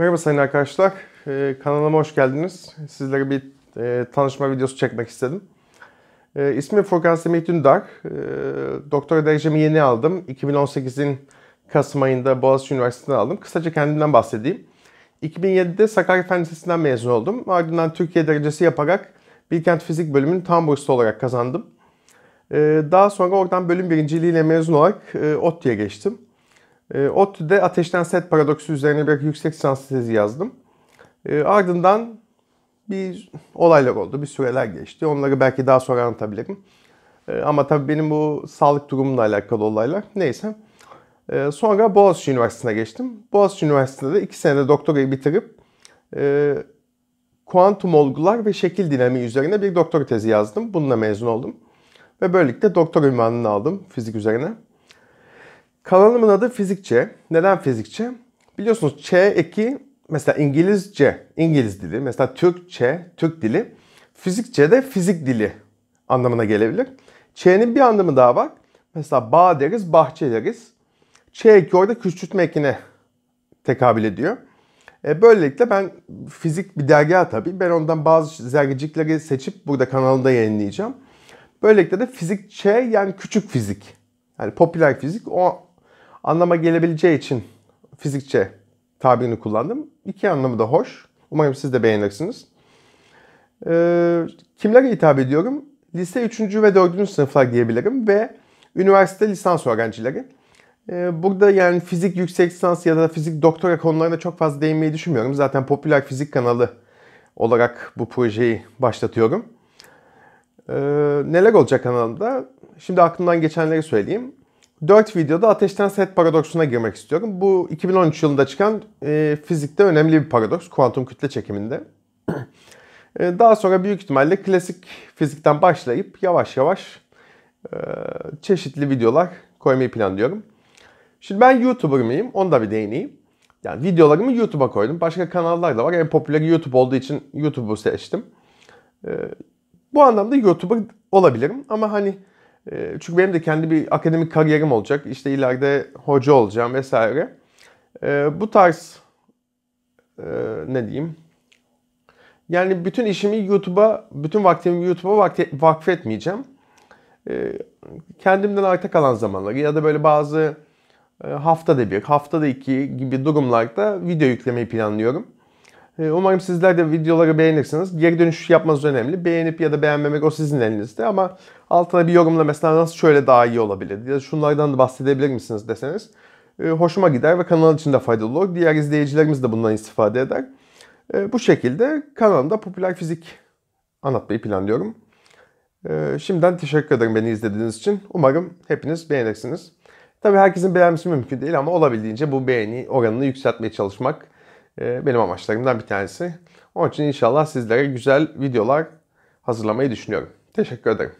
Merhaba sayın arkadaşlar. Ee, kanalıma hoş geldiniz. Sizlere bir e, tanışma videosu çekmek istedim. E, ismim Furkan Semih Dündar. E, doktora derecemi yeni aldım. 2018'in Kasım ayında Boğaziçi Üniversitesi'nden aldım. Kısaca kendimden bahsedeyim. 2007'de Sakarya Fen Lisesi'nden mezun oldum. Ardından Türkiye derecesi yaparak Bilkent Fizik bölümünün tam burslu olarak kazandım. Ee, daha sonra oradan bölüm birinciliğiyle mezun olarak e, ODTÜ'ye geçtim. E, ODTÜ'de ateşten set paradoksu üzerine bir yüksek lisans tezi yazdım. E, ardından bir olaylar oldu, bir süreler geçti. Onları belki daha sonra anlatabilirim. E, ama tabii benim bu sağlık durumumla alakalı olaylar. Neyse. E, sonra Boğaziçi Üniversitesi'ne geçtim. Boğaziçi Üniversitesi'nde iki senede doktorayı bitirip e, kuantum olgular ve şekil dinamiği üzerine bir doktora tezi yazdım. Bununla mezun oldum. Ve böylelikle doktor ünvanını aldım fizik üzerine. Kanalımın adı Fizikçe. Neden Fizikçe? Biliyorsunuz Ç eki mesela İngilizce, İngiliz dili, mesela Türkçe, Türk dili. Fizikçe de fizik dili anlamına gelebilir. Ç'nin bir anlamı daha var. Mesela bağ deriz, bahçe deriz. Ç eki orada küçültme ekine tekabül ediyor. E, böylelikle ben fizik bir dergi tabii. Ben ondan bazı dergicikleri seçip burada kanalında yayınlayacağım. Böylelikle de fizik Ç yani küçük fizik. Yani popüler fizik o anlama gelebileceği için fizikçe tabirini kullandım. İki anlamı da hoş. Umarım siz de beğenirsiniz. Ee, kimlere hitap ediyorum? Lise 3. ve 4. sınıflar diyebilirim ve üniversite lisans öğrencileri. Ee, burada yani fizik yüksek lisans ya da fizik doktora konularına çok fazla değinmeyi düşünmüyorum. Zaten popüler fizik kanalı olarak bu projeyi başlatıyorum. Ee, neler olacak kanalımda? Şimdi aklımdan geçenleri söyleyeyim. 4 videoda ateşten set paradoksuna girmek istiyorum. Bu 2013 yılında çıkan e, fizikte önemli bir paradoks kuantum kütle çekiminde. e, daha sonra büyük ihtimalle klasik fizikten başlayıp yavaş yavaş e, çeşitli videolar koymayı planlıyorum. Şimdi ben YouTuber mıyım? Onu da bir değineyim. Yani videolarımı YouTube'a koydum. Başka kanallar da var. En popüler YouTube olduğu için YouTube'u seçtim. E, bu anlamda YouTuber olabilirim. Ama hani ee, çünkü benim de kendi bir akademik kariyerim olacak. İşte ileride hoca olacağım vesaire. Ee, bu tarz e, ne diyeyim? Yani bütün işimi YouTube'a, bütün vaktimi YouTube'a vakfetmeyeceğim. Ee, kendimden arta kalan zamanları ya da böyle bazı e, haftada bir, haftada iki gibi durumlarda video yüklemeyi planlıyorum. Ee, umarım sizler de videoları beğenirsiniz. Geri dönüş yapmanız önemli. Beğenip ya da beğenmemek o sizin elinizde ama altına bir yorumla mesela nasıl şöyle daha iyi olabilir ya da şunlardan da bahsedebilir misiniz deseniz e, hoşuma gider ve kanal için de faydalı olur. Diğer izleyicilerimiz de bundan istifade eder. E, bu şekilde kanalımda popüler fizik anlatmayı planlıyorum. E, şimdiden teşekkür ederim beni izlediğiniz için. Umarım hepiniz beğenirsiniz. Tabii herkesin beğenmesi mümkün değil ama olabildiğince bu beğeni oranını yükseltmeye çalışmak ee, benim amaçlarımdan bir tanesi. Onun için inşallah sizlere güzel videolar hazırlamayı düşünüyorum. Teşekkür ederim.